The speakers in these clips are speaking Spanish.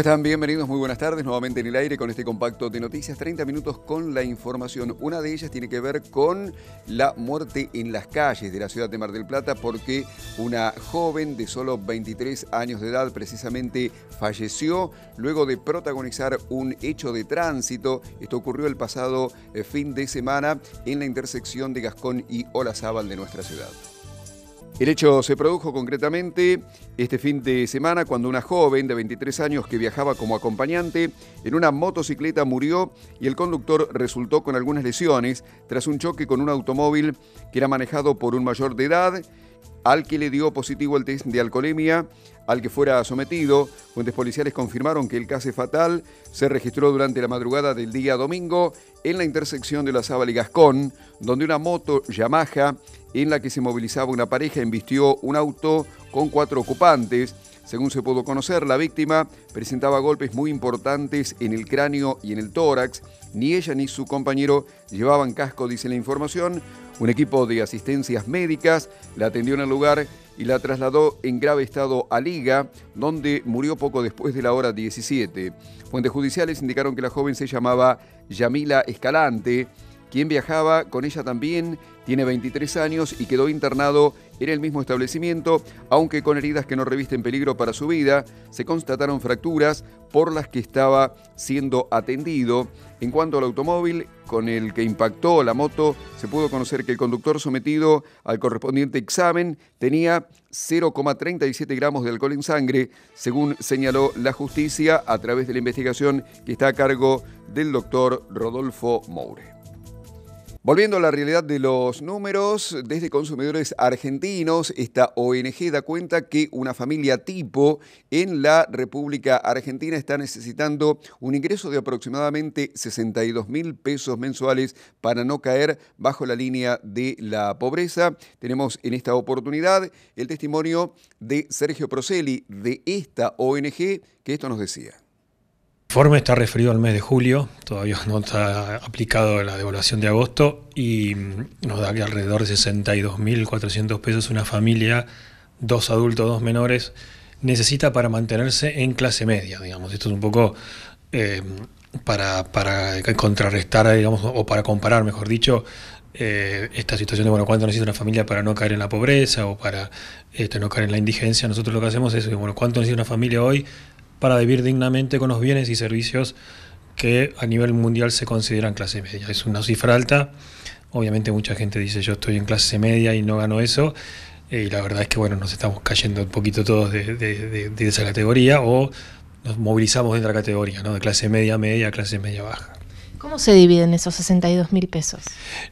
¿Cómo están? Bienvenidos, muy buenas tardes. Nuevamente en el aire con este compacto de noticias, 30 minutos con la información. Una de ellas tiene que ver con la muerte en las calles de la ciudad de Mar del Plata porque una joven de solo 23 años de edad precisamente falleció luego de protagonizar un hecho de tránsito. Esto ocurrió el pasado eh, fin de semana en la intersección de Gascón y Olazábal de nuestra ciudad. El hecho se produjo concretamente este fin de semana cuando una joven de 23 años que viajaba como acompañante en una motocicleta murió y el conductor resultó con algunas lesiones tras un choque con un automóvil que era manejado por un mayor de edad al que le dio positivo el test de alcoholemia al que fuera sometido. Fuentes policiales confirmaron que el caso fatal se registró durante la madrugada del día domingo en la intersección de la Sábal y Gascón, donde una moto Yamaha en la que se movilizaba una pareja embistió un auto con cuatro ocupantes. Según se pudo conocer, la víctima presentaba golpes muy importantes en el cráneo y en el tórax. Ni ella ni su compañero llevaban casco, dice la información. Un equipo de asistencias médicas la atendió en el lugar y la trasladó en grave estado a Liga, donde murió poco después de la hora 17. Fuentes judiciales indicaron que la joven se llamaba Yamila Escalante, quien viajaba con ella también tiene 23 años y quedó internado en el mismo establecimiento, aunque con heridas que no revisten peligro para su vida. Se constataron fracturas por las que estaba siendo atendido. En cuanto al automóvil con el que impactó la moto, se pudo conocer que el conductor sometido al correspondiente examen tenía 0,37 gramos de alcohol en sangre, según señaló la justicia a través de la investigación que está a cargo del doctor Rodolfo Moure. Volviendo a la realidad de los números, desde Consumidores Argentinos, esta ONG da cuenta que una familia tipo en la República Argentina está necesitando un ingreso de aproximadamente 62 mil pesos mensuales para no caer bajo la línea de la pobreza. Tenemos en esta oportunidad el testimonio de Sergio Procelli de esta ONG que esto nos decía. El informe está referido al mes de julio, todavía no está aplicado la devaluación de agosto y mm, nos da que alrededor de 62.400 pesos una familia, dos adultos, dos menores, necesita para mantenerse en clase media, digamos. Esto es un poco eh, para, contrarrestar, digamos, o para comparar, mejor dicho, eh, esta situación de, bueno, cuánto necesita una familia para no caer en la pobreza o para este, no caer en la indigencia. Nosotros lo que hacemos es, bueno, cuánto necesita una familia hoy para vivir dignamente con los bienes y servicios que a nivel mundial se consideran clase media. Es una cifra alta. Obviamente mucha gente dice yo estoy en clase media y no gano eso. Eh, y la verdad es que bueno, nos estamos cayendo un poquito todos de, esa categoría o nos movilizamos de la categoría, ¿no? de clase media, media, clase media baja. ¿Cómo se dividen esos 62 mil pesos?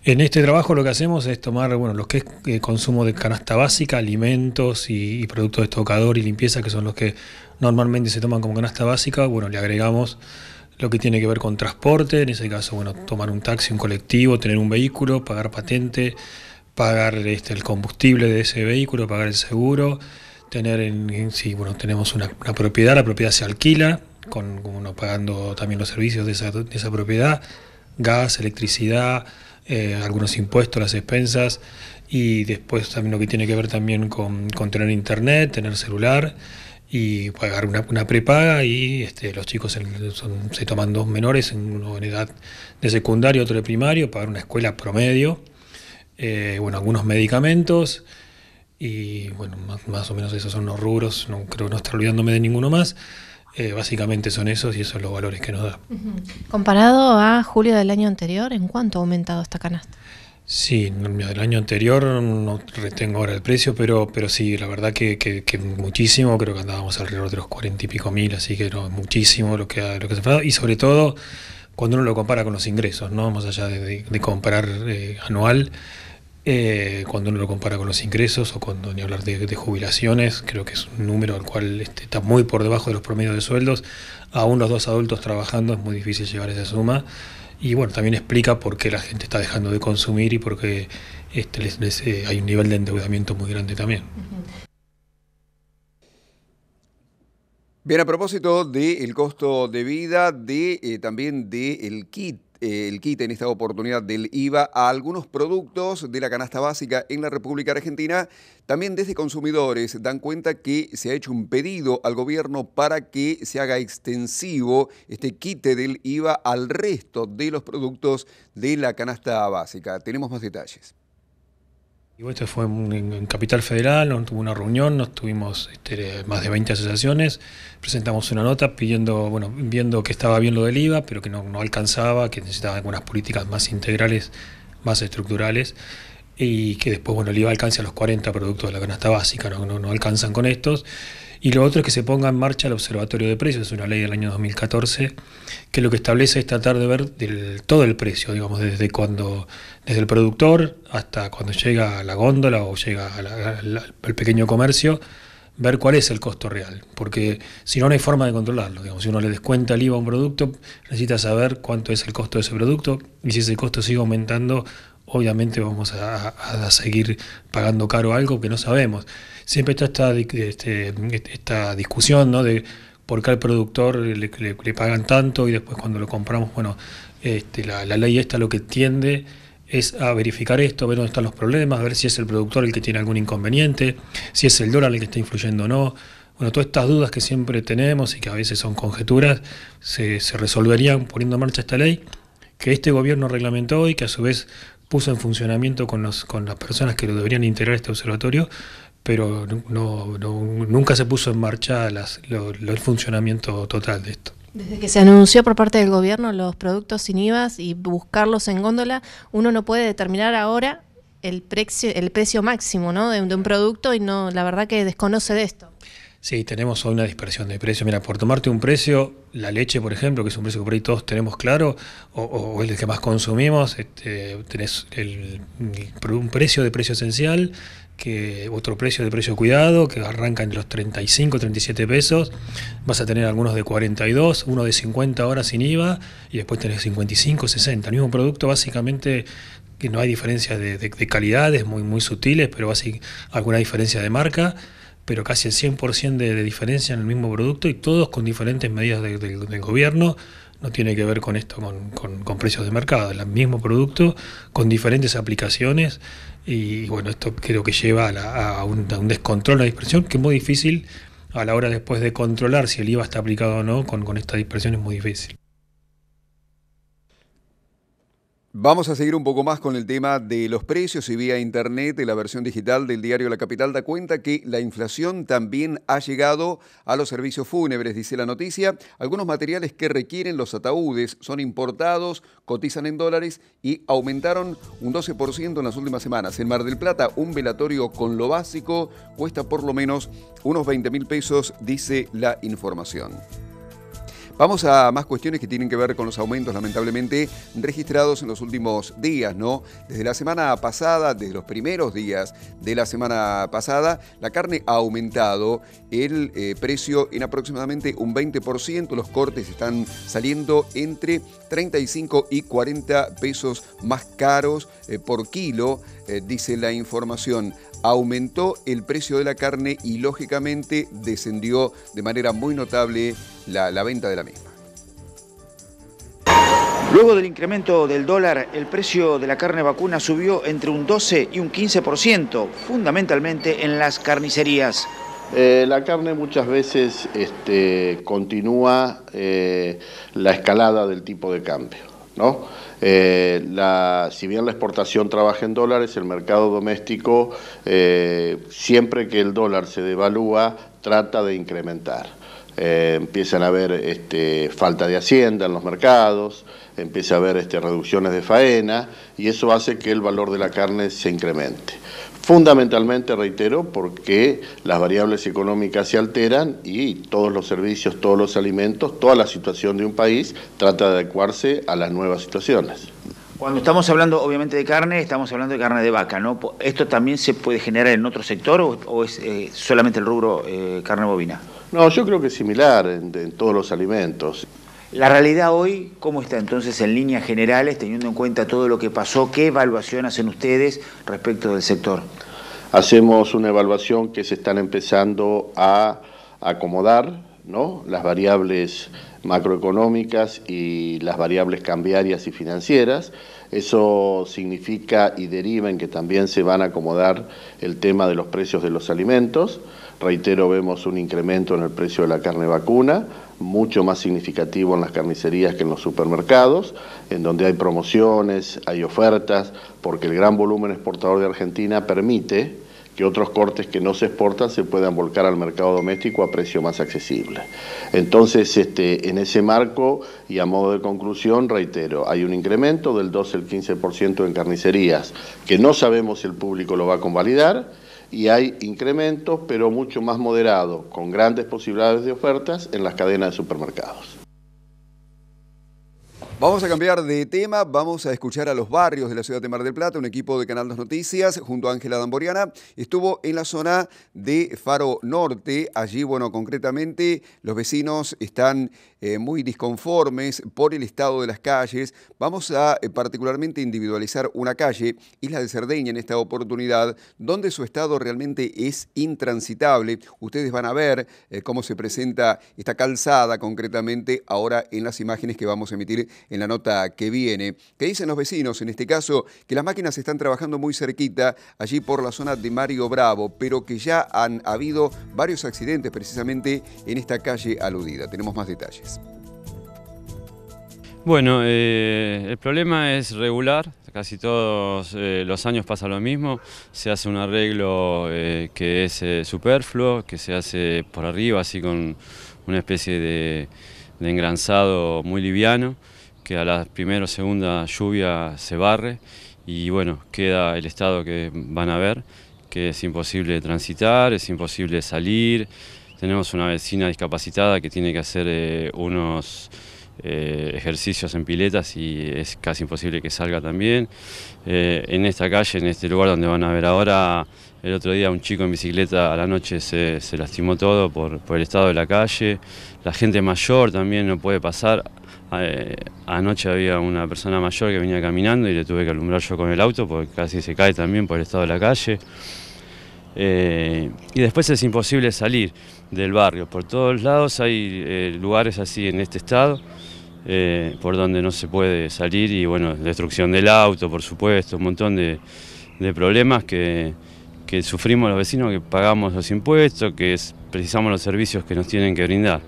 En este trabajo lo que hacemos es tomar, bueno, lo que es eh, consumo de canasta básica, alimentos y, y productos de estocador y limpieza, que son los que normalmente se toman como canasta básica, bueno, le agregamos lo que tiene que ver con transporte, en ese caso, bueno, tomar un taxi, un colectivo, tener un vehículo, pagar patente, pagar este, el combustible de ese vehículo, pagar el seguro, tener, en, bueno, tenemos una, propiedad, la propiedad se alquila, con uno pagando también los servicios de esa, propiedad, gas, electricidad, eh, algunos impuestos, las expensas, y después también lo que tiene que ver también con tener internet, tener celular, y pagar una, prepaga y este, los chicos se toman dos menores, uno en edad de secundario, otro de primario, pagar una escuela promedio, eh, bueno, algunos medicamentos y bueno, más, o menos esos son los rubros, no creo no estar olvidándome de ninguno más. Eh, básicamente son esos y esos son los valores que nos da. Comparado a julio del año anterior, ¿en cuánto ha aumentado esta canasta? Sí, el año anterior no retengo ahora el precio, pero, pero sí, la verdad que, que, muchísimo, creo que andábamos alrededor de los cuarenta y pico mil, así que no, muchísimo lo que, lo que se ha y sobre todo cuando uno lo compara con los ingresos, ¿no? más allá de, de, comparar eh, anual, eh, cuando uno lo compara con los ingresos o cuando ni hablar de, jubilaciones, creo que es un número al cual este, está muy por debajo de los promedios de sueldos, aún los dos adultos trabajando es muy difícil llevar esa suma. Y bueno, también explica por qué la gente está dejando de consumir y por qué este, eh, hay un nivel de endeudamiento muy grande también. Bien, a propósito del costo de vida, de eh, también del kit eh, el quite en esta oportunidad del IVA a algunos productos de la canasta básica en la República Argentina. También desde consumidores dan cuenta que se ha hecho un pedido al gobierno para que se haga extensivo este quite del IVA al resto de los productos de la canasta básica. Tenemos más detalles esto fue en, Capital Federal, tuvo una reunión, nos tuvimos este, más de 20 asociaciones, presentamos una nota pidiendo, bueno, viendo que estaba bien lo del IVA, pero que no, alcanzaba, que necesitaba algunas políticas más integrales, más estructurales, y que después, bueno, el IVA alcance a los 40 productos de la canasta básica, no, no alcanzan con estos. Y lo otro es que se ponga en marcha el Observatorio de Precios, es una ley del año 2014, que lo que establece es tratar de ver del, todo el precio, digamos, desde cuando, desde el productor hasta cuando llega a la góndola o llega al pequeño comercio, ver cuál es el costo real, porque si no, no hay forma de controlarlo. si uno le descuenta el IVA a un producto, necesita saber cuánto es el costo de ese producto y si ese costo sigue aumentando, obviamente vamos a seguir pagando caro algo que no sabemos siempre está esta, este, esta discusión, ¿no? De por qué al productor le, pagan tanto y después cuando lo compramos, bueno, este, la, ley esta lo que tiende es a verificar esto, ver dónde están los problemas, ver si es el productor el que tiene algún inconveniente, si es el dólar el que está influyendo o no. Bueno, todas estas dudas que siempre tenemos y que a veces son conjeturas, se, resolverían poniendo en marcha esta ley que este gobierno reglamentó y que a su vez puso en funcionamiento con, los, con las personas que lo deberían integrar este observatorio pero no, nunca se puso en marcha el funcionamiento total de esto. Desde que se anunció por parte del gobierno los productos sin IVA y buscarlos en góndola, uno no puede determinar ahora el precio, el precio máximo de, un producto y no la verdad que desconoce de esto. Sí, tenemos hoy una dispersión de precios. Mira, por tomarte un precio, la leche, por ejemplo, que es un precio que por ahí todos tenemos claro, o, el que más consumimos, este, tenés un precio de precio esencial, que otro precio de precio cuidado, que arranca entre los 35, 37 pesos. Vas a tener algunos de 42, uno de 50 horas sin IVA y después tenés 55, 60. El mismo producto básicamente que no hay diferencia de, de, calidades muy, muy sutiles, pero así alguna diferencia de marca, pero casi el 100% de, diferencia en el mismo producto y todos con diferentes medidas del gobierno no tiene que ver con esto, con, precios de mercado, es el mismo producto con diferentes aplicaciones y bueno, esto creo que lleva a, un, descontrol, a dispersión, que es muy difícil a la hora después de controlar si el IVA está aplicado o no, con, con esta dispersión es muy difícil. Vamos a seguir un poco más con el tema de los precios y vía internet la versión digital del diario La Capital da cuenta que la inflación también ha llegado a los servicios fúnebres, dice la noticia. Algunos materiales que requieren los ataúdes son importados, cotizan en dólares y aumentaron un 12% en las últimas semanas. En Mar del Plata, un velatorio con lo básico cuesta por lo menos unos 20 mil pesos, dice la información. Vamos a más cuestiones que tienen que ver con los aumentos, lamentablemente, registrados en los últimos días, ¿no? Desde la semana pasada, desde los primeros días de la semana pasada, la carne ha aumentado el eh, precio en aproximadamente un 20%. Los cortes están saliendo entre 35 y 40 pesos más caros eh, por kilo, eh, dice la información aumentó el precio de la carne y lógicamente descendió de manera muy notable la, venta de la misma. Luego del incremento del dólar, el precio de la carne vacuna subió entre un 12 y un 15%, fundamentalmente en las carnicerías. Eh, la carne muchas veces este, continúa eh, la escalada del tipo de cambio. ¿no? Eh, la, si bien la exportación trabaja en dólares, el mercado doméstico, eh, siempre que el dólar se devalúa, trata de incrementar. Eh, empiezan a haber este, falta de hacienda en los mercados, empieza a haber este, reducciones de faena y eso hace que el valor de la carne se incremente. Fundamentalmente, reitero, porque las variables económicas se alteran y todos los servicios, todos los alimentos, toda la situación de un país trata de adecuarse a las nuevas situaciones. Cuando estamos hablando, obviamente, de carne, estamos hablando de carne de vaca, ¿no? ¿Esto también se puede generar en otro sector o, es eh, solamente el rubro eh, carne bovina? No, yo creo que es similar en, en todos los alimentos. La realidad hoy, ¿cómo está entonces en líneas generales, teniendo en cuenta todo lo que pasó? ¿Qué evaluación hacen ustedes respecto del sector? Hacemos una evaluación que se están empezando a acomodar ¿no? las variables macroeconómicas y las variables cambiarias y financieras. Eso significa y deriva en que también se van a acomodar el tema de los precios de los alimentos. Reitero, vemos un incremento en el precio de la carne vacuna, mucho más significativo en las carnicerías que en los supermercados, en donde hay promociones, hay ofertas, porque el gran volumen exportador de Argentina permite que otros cortes que no se exportan se puedan volcar al mercado doméstico a precio más accesible. Entonces, este, en ese marco y a modo de conclusión, reitero, hay un incremento del 12 al 15% en carnicerías, que no sabemos si el público lo va a convalidar, y hay incrementos, pero mucho más moderados, con grandes posibilidades de ofertas en las cadenas de supermercados. Vamos a cambiar de tema, vamos a escuchar a los barrios de la ciudad de Mar del Plata. Un equipo de Canal 2 Noticias, junto a Ángela Damboriana, estuvo en la zona de Faro Norte. Allí, bueno, concretamente, los vecinos están eh, muy disconformes por el estado de las calles. Vamos a eh, particularmente individualizar una calle, Isla de Cerdeña, en esta oportunidad, donde su estado realmente es intransitable. Ustedes van a ver eh, cómo se presenta esta calzada, concretamente, ahora en las imágenes que vamos a emitir en la nota que viene, que dicen los vecinos, en este caso, que las máquinas están trabajando muy cerquita, allí por la zona de Mario Bravo, pero que ya han habido varios accidentes precisamente en esta calle aludida. Tenemos más detalles. Bueno, eh, el problema es regular, casi todos eh, los años pasa lo mismo, se hace un arreglo eh, que es superfluo, que se hace por arriba así con una especie de, engranzado muy liviano que a la primera o segunda lluvia se barre y bueno, queda el estado que van a ver, que es imposible transitar, es imposible salir. Tenemos una vecina discapacitada que tiene que hacer eh, unos eh, ejercicios en piletas y es casi imposible que salga también. Eh, en esta calle, en este lugar donde van a ver ahora, el otro día un chico en bicicleta a la noche se, lastimó todo por, el estado de la calle. La gente mayor también no puede pasar. Eh, anoche había una persona mayor que venía caminando y le tuve que alumbrar yo con el auto porque casi se cae también por el estado de la calle. Eh, y después es imposible salir del barrio. Por todos lados hay eh, lugares así en este estado. por donde no se puede salir y bueno, destrucción del auto, por supuesto, un montón de problemas que, que sufrimos los vecinos, que pagamos los impuestos, que precisamos los servicios que nos tienen que brindar.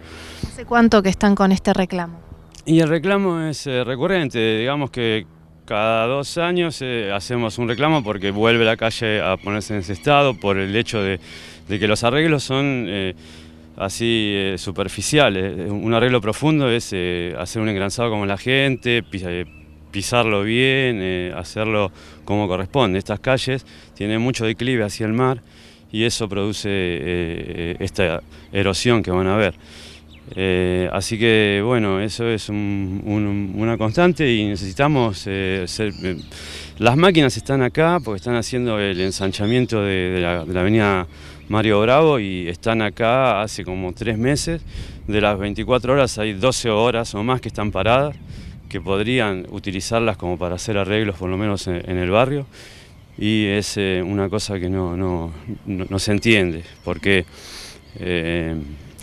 ¿Hace cuánto que están con este reclamo? Y el reclamo es eh, recurrente, digamos que cada dos años eh, hacemos un reclamo porque vuelve la calle a ponerse en ese estado por el hecho de, que los arreglos son eh, así superficiales. Un arreglo profundo es hacer un engranzado con la gente, pisarlo bien, eh, hacerlo como corresponde. Estas calles tienen mucho declive hacia el mar y eso produce eh, esta erosión que van a ver. Eh, así que bueno, eso es una constante y necesitamos ser, las máquinas están acá porque están haciendo el ensanchamiento de, la, avenida Mario Bravo y están acá hace como tres meses. De las 24 horas hay 12 horas o más que están paradas que podrían utilizarlas como para hacer arreglos por lo menos en, el barrio y es eh, una cosa que no, se entiende porque eh,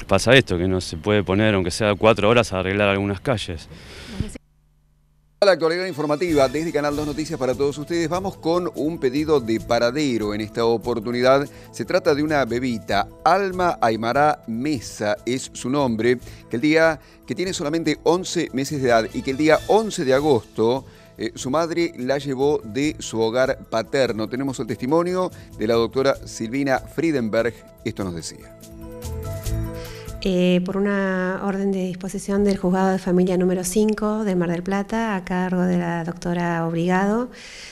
pasa esto, que no se puede poner aunque sea cuatro horas a arreglar algunas calles. La actualidad informativa desde Canal 2 Noticias para todos ustedes. Vamos con un pedido de paradero en esta oportunidad. Se trata de una bebita, Alma Aymara Mesa es su nombre, que el día que tiene solamente 11 meses de edad y que el día 11 de agosto eh, su madre la llevó de su hogar paterno. Tenemos el testimonio de la doctora Silvina Friedenberg. Esto nos decía. Eh, por una orden de disposición del juzgado de familia número 5 de Mar del Plata, a cargo de la doctora Obrigado,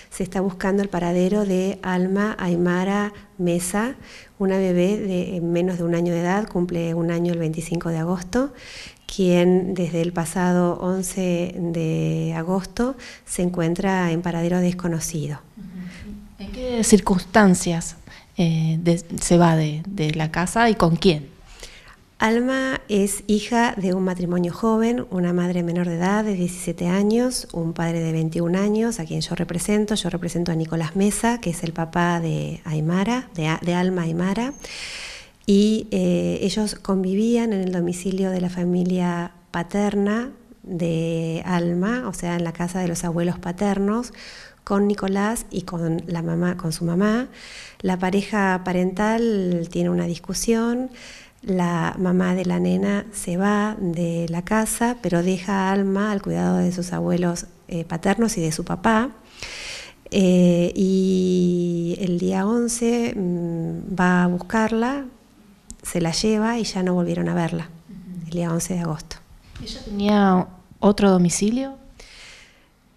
se está buscando el paradero de Alma Aymara Mesa, una bebé de menos de un año de edad, cumple un año el 25 de agosto, quien desde el pasado 11 de agosto se encuentra en paradero desconocido. ¿En qué circunstancias eh, se va de la casa y con quién? Alma es hija de un matrimonio joven, una madre menor de edad de 17 años, un padre de 21 años, a quien yo represento. Yo represento a Nicolás Mesa, que es el papá de Aymara, de, Alma Aymara. Y eh, ellos convivían en el domicilio de la familia paterna de Alma, o sea, en la casa de los abuelos paternos, con Nicolás y con la mamá, con su mamá. La pareja parental tiene una discusión la mamá de la nena se va de la casa, pero deja a Alma al cuidado de sus abuelos eh, paternos y de su papá. Eh, y el día 11 mm, va a buscarla, se la lleva y ya no volvieron a verla, el día 11 de agosto. ¿Ella tenía otro domicilio?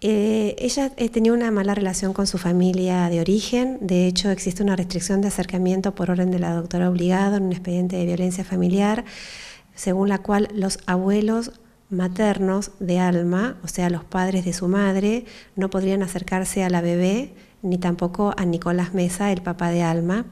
Eh, ella eh, tenía una mala relación con su familia de origen, de hecho existe una restricción de acercamiento por orden de la doctora obligada en un expediente de violencia familiar, según la cual los abuelos maternos de alma, o sea, los padres de su madre, no podrían acercarse a la bebé ni tampoco a Nicolás Mesa, el papá de Alma.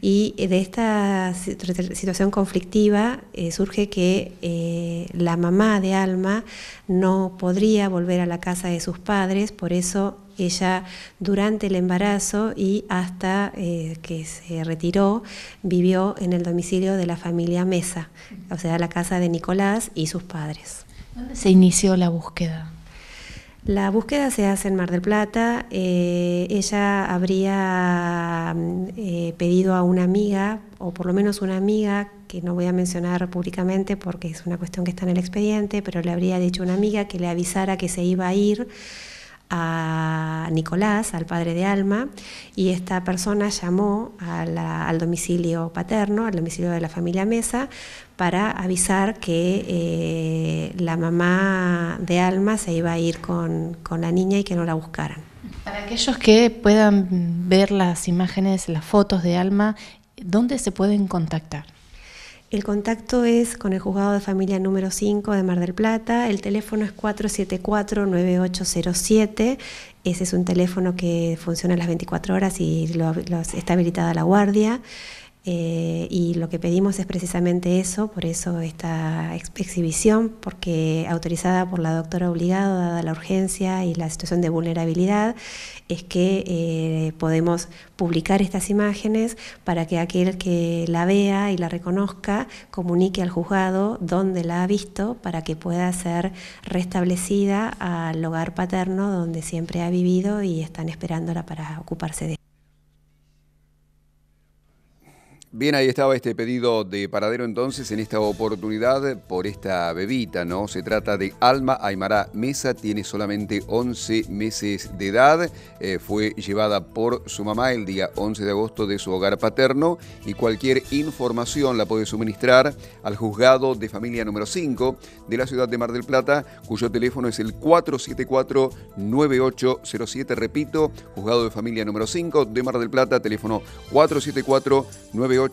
Y de esta situación conflictiva eh, surge que eh, la mamá de Alma no podría volver a la casa de sus padres, por eso ella durante el embarazo y hasta eh, que se retiró vivió en el domicilio de la familia Mesa, o sea, la casa de Nicolás y sus padres. ¿Dónde se inició la búsqueda? La búsqueda se hace en Mar del Plata. Eh, ella habría mm, eh, pedido a una amiga, o por lo menos una amiga, que no voy a mencionar públicamente porque es una cuestión que está en el expediente, pero le habría dicho una amiga que le avisara que se iba a ir a Nicolás, al padre de Alma, y esta persona llamó al domicilio paterno, al domicilio de la familia Mesa, para avisar que eh, la mamá de Alma se iba a ir con, con la niña y que no la buscaran. Para aquellos que puedan ver las imágenes, las fotos de Alma, ¿dónde se pueden contactar? El contacto es con el juzgado de familia número 5 de Mar del Plata. El teléfono es 474-9807. Ese es un teléfono que funciona las 24 horas y lo, está habilitada la guardia. Eh, y lo que pedimos es precisamente eso, por eso esta exhibición, porque autorizada por la doctora obligado, dada la urgencia y la situación de vulnerabilidad, es que eh, podemos publicar estas imágenes para que aquel que la vea y la reconozca comunique al juzgado dónde la ha visto para que pueda ser restablecida al hogar paterno donde siempre ha vivido y están esperándola para ocuparse de Bien, ahí estaba este pedido de paradero entonces en esta oportunidad por esta bebita, ¿no? Se trata de Alma Aymara Mesa, tiene solamente 11 meses de edad, eh, fue llevada por su mamá el día 11 de agosto de su hogar paterno y cualquier información la puede suministrar al juzgado de familia número 5 de la ciudad de Mar del Plata, cuyo teléfono es el 474-9807, repito, juzgado de familia número 5 de Mar del Plata, teléfono 474 9807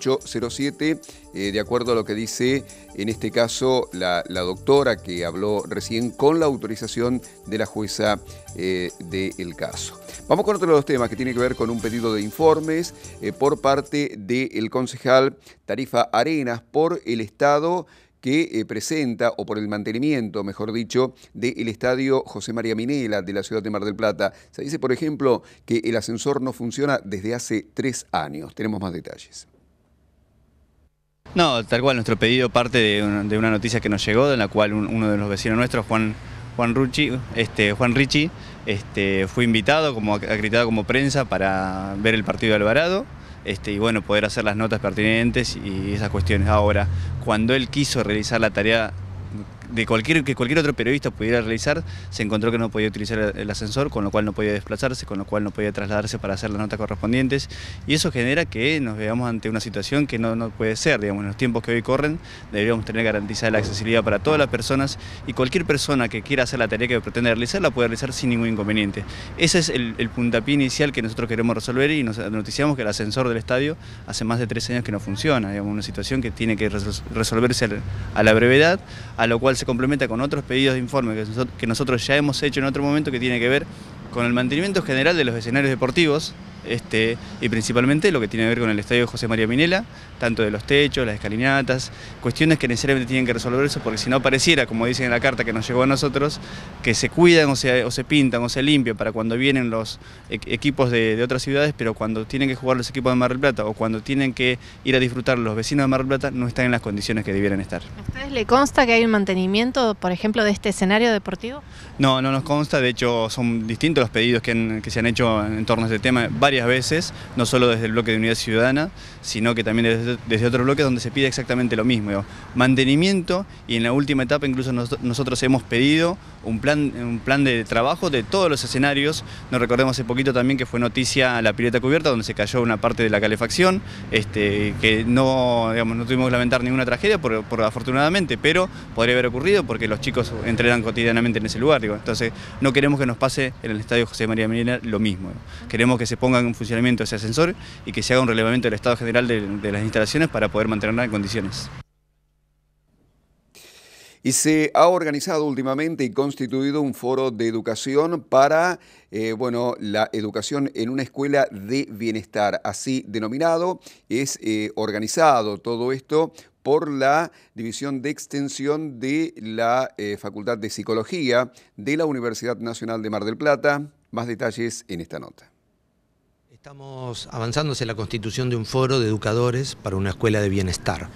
eh, de acuerdo a lo que dice en este caso la, doctora que habló recién con la autorización de la jueza eh, del caso. Vamos con otro de los temas que tiene que ver con un pedido de informes eh, por parte del concejal Tarifa Arenas por el Estado que presenta, o por el mantenimiento, mejor dicho, del estadio José María Minela de la ciudad de Mar del Plata. Se dice, por ejemplo, que el ascensor no funciona desde hace tres años. Tenemos más detalles. No, tal cual, nuestro pedido parte de, una noticia que nos llegó, en la cual uno de los vecinos nuestros, Juan, Juan, este, Juan Ricci, este, fue invitado, como, acreditado como prensa para ver el partido de Alvarado. Este, y bueno, poder hacer las notas pertinentes y esas cuestiones. Ahora, cuando él quiso realizar la tarea de cualquier, que cualquier otro periodista pudiera realizar, se encontró que no podía utilizar el ascensor, con lo cual no podía desplazarse, con lo cual no podía trasladarse para hacer las notas correspondientes, y eso genera que nos veamos ante una situación que no, puede ser, digamos, en los tiempos que hoy corren deberíamos tener garantizada la accesibilidad para todas las personas y cualquier persona que quiera hacer la tarea que pretende realizar la puede realizar sin ningún inconveniente. Ese es el, puntapié inicial que nosotros queremos resolver y nos noticiamos que el ascensor del estadio hace más de tres años que no funciona, digamos, una situación que tiene que resolverse a la brevedad, a lo cual se se complementa con otros pedidos de informe que nosotros ya hemos hecho en otro momento que tiene que ver con el mantenimiento general de los escenarios deportivos, este, y principalmente lo que tiene que ver con el estadio de José María Minela, tanto de los techos, las escalinatas, cuestiones que necesariamente tienen que resolver eso porque si no pareciera, como dicen en la carta que nos llegó a nosotros, que se cuidan o se, o se pintan o se limpian para cuando vienen los e, equipos de, otras ciudades, pero cuando tienen que jugar los equipos de Mar del Plata o cuando tienen que ir a disfrutar los vecinos de Mar del Plata, no están en las condiciones que debieran estar. ¿A ustedes le consta que hay un mantenimiento, por ejemplo, de este escenario deportivo? No, no nos consta, de hecho son distintos los pedidos que, que se han hecho en torno a este tema, varias veces, no solo desde el bloque de Unidad Ciudadana, sino que también desde, otros bloques donde se pide exactamente lo mismo, mantenimiento y en la última etapa incluso nosotros hemos pedido un plan, un plan de trabajo de todos los escenarios, nos recordemos hace poquito también que fue noticia la pileta cubierta donde se cayó una parte de la calefacción, este, que no, no tuvimos que lamentar ninguna tragedia por, afortunadamente, pero podría haber ocurrido porque los chicos entrenan cotidianamente en ese lugar, entonces no queremos que nos pase en el Estadio José María Medina lo mismo, queremos que se pongan un funcionamiento funcionamiento ese ascensor y que se haga un relevamiento del estado general de, las instalaciones para poder mantenerla en condiciones y se ha organizado últimamente y constituido un foro de educación para eh, bueno, la educación en una escuela de bienestar, así denominado, es eh, organizado todo esto por la División de Extensión de la eh, Facultad de Psicología de la Universidad Nacional de Mar del Plata. Más detalles en esta nota. Estamos avanzando hacia la constitución de un foro de educadores para una escuela de bienestar.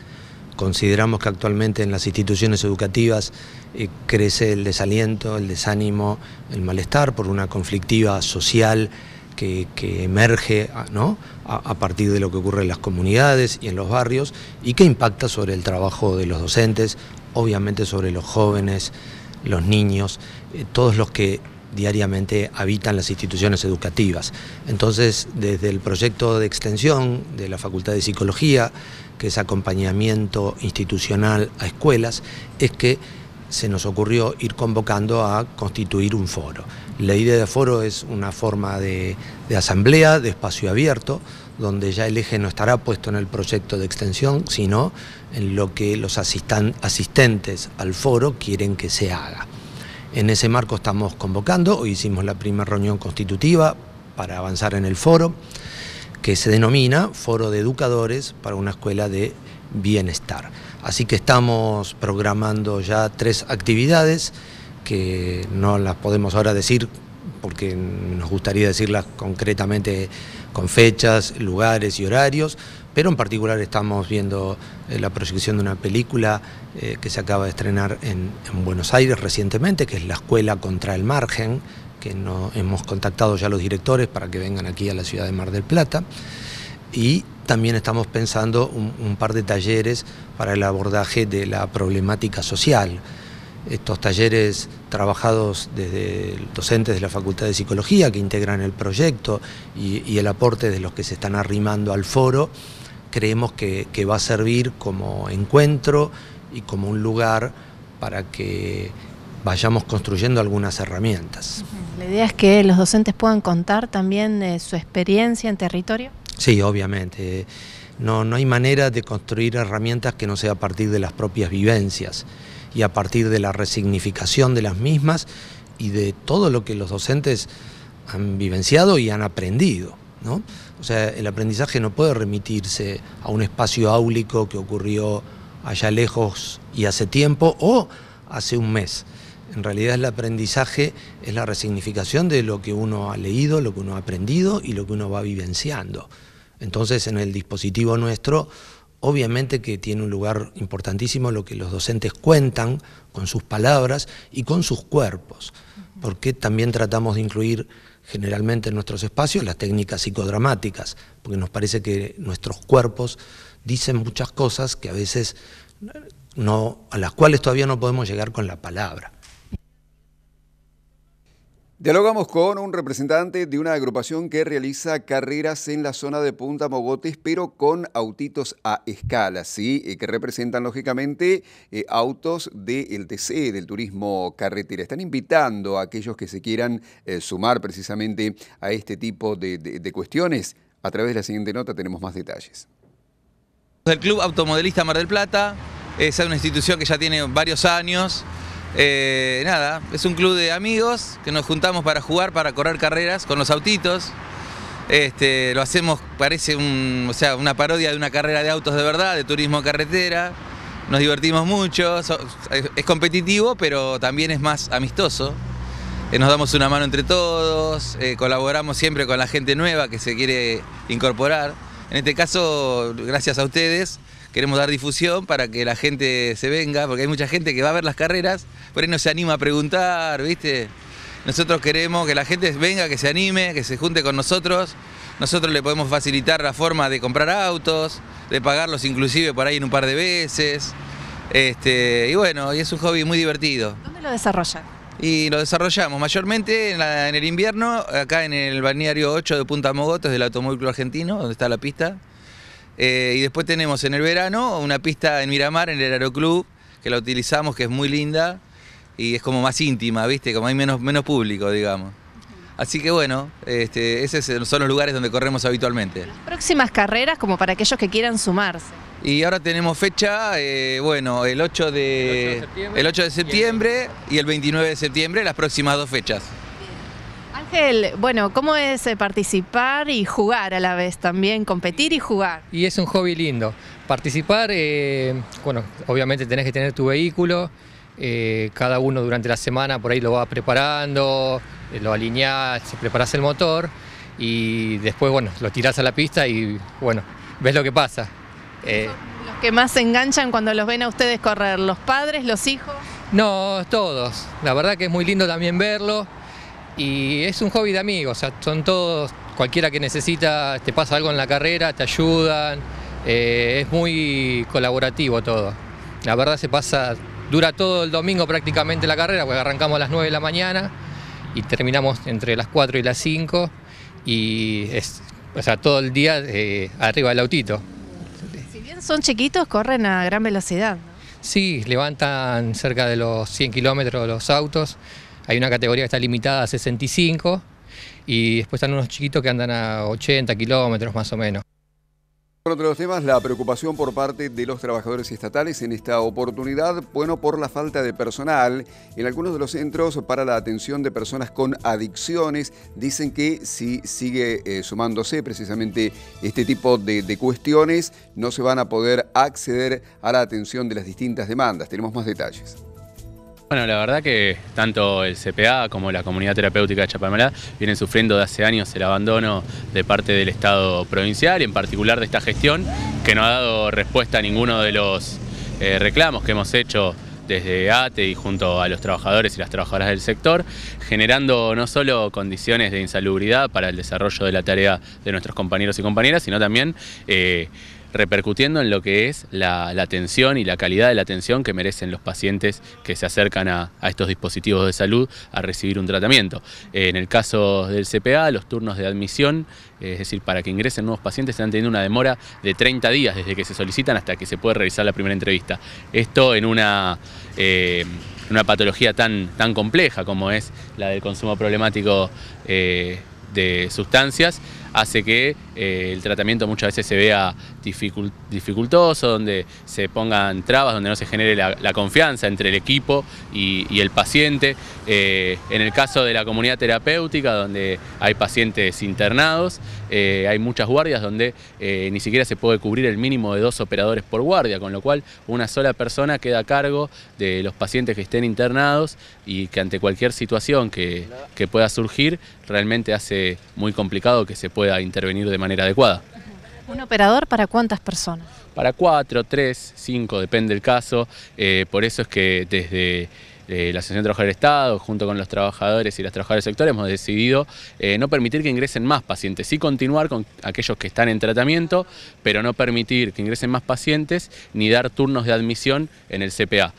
Consideramos que actualmente en las instituciones educativas eh, crece el desaliento, el desánimo, el malestar por una conflictiva social que, emerge ah, ¿no? a, partir de lo que ocurre en las comunidades y en los barrios y que impacta sobre el trabajo de los docentes, obviamente sobre los jóvenes, los niños, eh, todos los que diariamente habitan las instituciones educativas. Entonces, desde el proyecto de extensión de la Facultad de Psicología, que es acompañamiento institucional a escuelas, es que se nos ocurrió ir convocando a constituir un foro. La idea de foro es una forma de, asamblea, de espacio abierto, donde ya el eje no estará puesto en el proyecto de extensión, sino en lo que los asistentes al foro quieren que se haga. En ese marco estamos convocando, hoy hicimos la primera reunión constitutiva para avanzar en el foro, que se denomina Foro de Educadores para una Escuela de Bienestar. Así que estamos programando ya tres actividades que no las podemos ahora decir porque nos gustaría decirlas concretamente con fechas, lugares y horarios, pero en particular estamos viendo eh, la proyección de una película eh, que se acaba de estrenar en, Buenos Aires recientemente, que es La Escuela contra el Margen, que no, hemos contactado ya los directores para que vengan aquí a la ciudad de Mar del Plata. Y también estamos pensando un, par de talleres para el abordaje de la problemática social. Estos talleres trabajados desde docentes de la Facultad de Psicología que integran el proyecto y el aporte de los que se están arrimando al foro creemos que, va a servir como encuentro y como un lugar para que vayamos construyendo algunas herramientas. La idea es que los docentes puedan contar también eh, su experiencia en territorio. Sí, obviamente. No, no hay manera de construir herramientas que no sea a partir de las propias vivencias y a partir de la resignificación de las mismas y de todo lo que los docentes han vivenciado y han aprendido. O sea, el aprendizaje no puede remitirse a un espacio áulico que ocurrió allá lejos y hace tiempo o hace un mes. En realidad el aprendizaje es la resignificación de lo que uno ha leído, lo que uno ha aprendido y lo que uno va vivenciando. Entonces en el dispositivo nuestro, obviamente que tiene un lugar importantísimo lo que los docentes cuentan con sus palabras y con sus cuerpos, porque también tratamos de incluir generalmente en nuestros espacios las técnicas psicodramáticas, porque nos parece que nuestros cuerpos dicen muchas cosas que a veces no, a las cuales todavía no podemos llegar con la palabra. Dialogamos con un representante de una agrupación que realiza carreras en la zona de Punta Mogotes, pero con autitos a escala, ¿sí? Eh, que representan lógicamente eh, autos del TC, del turismo carretera. Están invitando a aquellos que se quieran eh, sumar precisamente a este tipo de cuestiones. A través de la siguiente nota tenemos más detalles. El Club Automodelista Mar del Plata es una institución que ya tiene varios años eh, nada, es un club de amigos que nos juntamos para jugar, para correr carreras con los autitos. Este, lo hacemos, parece sea, una parodia de una carrera de autos de verdad, de turismo carretera. Nos divertimos mucho, es, competitivo, pero también es más amistoso. Eh, nos damos una mano entre todos, eh, colaboramos siempre con la gente nueva que se quiere incorporar. En este caso, gracias a ustedes, queremos dar difusión para que la gente se venga, porque hay mucha gente que va a ver las carreras, por ahí no se anima a preguntar, ¿viste? Nosotros queremos que la gente venga, que se anime, que se junte con nosotros. Nosotros le podemos facilitar la forma de comprar autos, de pagarlos inclusive por ahí en un par de veces. Este, y bueno, y es un hobby muy divertido. ¿Dónde lo desarrollan? Y lo desarrollamos mayormente en, el invierno, acá en el balneario 8 de Punta Mogotes del Automóvil Club Argentino, donde está la pista. Eh, y después tenemos en el verano una pista en Miramar, en el Aeroclub, que la utilizamos, que es muy linda y es como más íntima, ¿viste? Como hay menos, menos público, digamos. Así que bueno, este, esos son los lugares donde corremos habitualmente. próximas carreras como para aquellos que quieran sumarse. Y ahora tenemos fecha, eh, bueno, el 8 de, el 8 de septiembre y el 29 de septiembre, las próximas dos fechas. Ángel, bueno, ¿cómo es eh, participar y jugar a la vez también, competir y jugar? Y es un hobby lindo. Participar, eh, bueno, obviamente tenés que tener tu vehículo, eh, cada uno durante la semana por ahí lo va preparando, lo alineás, preparás el motor y después, bueno, lo tirás a la pista y, bueno, ves lo que pasa. Eh, ¿Los que más se enganchan cuando los ven a ustedes correr? ¿Los padres, los hijos? No, todos. La verdad que es muy lindo también verlo y es un hobby de amigos, son todos, cualquiera que necesita, te pasa algo en la carrera, te ayudan, eh, es muy colaborativo todo. La verdad se pasa, dura todo el domingo prácticamente la carrera, porque arrancamos a las 9 de la mañana y terminamos entre las 4 y las 5 y es, todo el día eh, arriba del autito. Si bien son chiquitos, corren a gran velocidad. Sí, levantan cerca de los 100 kilómetros los autos hay una categoría que está limitada a 65 y después están unos chiquitos que andan a 80 kilómetros más o menos. Por los temas, la preocupación por parte de los trabajadores estatales en esta oportunidad, bueno, por la falta de personal. En algunos de los centros para la atención de personas con adicciones dicen que si sigue eh, sumándose precisamente este tipo de cuestiones, no se van a poder acceder a la atención de las distintas demandas. Tenemos más detalles. Bueno, la verdad que tanto el CPA como la comunidad terapéutica de Chapamalá vienen sufriendo de hace años el abandono de parte del Estado provincial y en particular de esta gestión que no ha dado respuesta a ninguno de los eh, reclamos que hemos hecho desde ATE y junto a los trabajadores y las trabajadoras del sector, generando no solo condiciones de insalubridad para el desarrollo de la tarea de nuestros compañeros y compañeras, sino también... Eh, repercutiendo en lo que es la, atención y la calidad de la atención que merecen los pacientes que se acercan a, estos dispositivos de salud a recibir un tratamiento. Eh, en el caso del CPA, los turnos de admisión, eh, es decir, para que ingresen nuevos pacientes, están teniendo una demora de 30 días desde que se solicitan hasta que se puede realizar la primera entrevista. Esto en una... Eh, una patología tan, tan compleja como es la del consumo problemático de sustancias, hace que el tratamiento muchas veces se vea dificultoso, donde se pongan trabas, donde no se genere la, confianza entre el equipo y, el paciente. Eh, en el caso de la comunidad terapéutica, donde hay pacientes internados, eh, hay muchas guardias donde eh, ni siquiera se puede cubrir el mínimo de dos operadores por guardia, con lo cual una sola persona queda a cargo de los pacientes que estén internados y que ante cualquier situación que pueda surgir, realmente hace muy complicado que se pueda intervenir de manera adecuada. ¿Un operador para cuántas personas? Para cuatro, tres, cinco, depende del caso. Eh, por eso es que desde eh, la Asociación de Trabajadores del Estado, junto con los trabajadores y las trabajadoras del sector, hemos decidido eh, no permitir que ingresen más pacientes, sí continuar con aquellos que están en tratamiento, pero no permitir que ingresen más pacientes ni dar turnos de admisión en el CPA.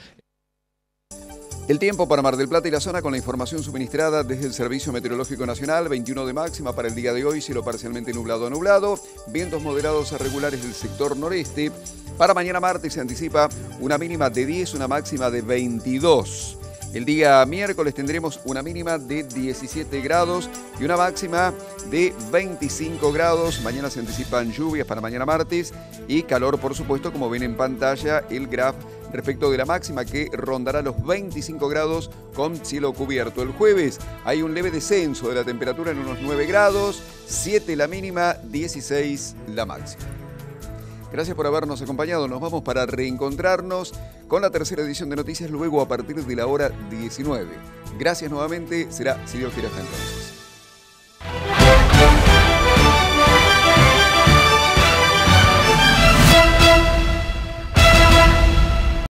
El tiempo para Mar del Plata y la zona con la información suministrada desde el Servicio Meteorológico Nacional, 21 de máxima para el día de hoy, cielo parcialmente nublado a nublado, vientos moderados a regulares del sector noreste. Para mañana martes se anticipa una mínima de 10, una máxima de 22. El día miércoles tendremos una mínima de 17 grados y una máxima de 25 grados. Mañana se anticipan lluvias para mañana martes y calor, por supuesto, como ven en pantalla, el graf respecto de la máxima que rondará los 25 grados con cielo cubierto. El jueves hay un leve descenso de la temperatura en unos 9 grados, 7 la mínima, 16 la máxima. Gracias por habernos acompañado. Nos vamos para reencontrarnos con la tercera edición de Noticias luego a partir de la hora 19. Gracias nuevamente. Será, si Dios entonces.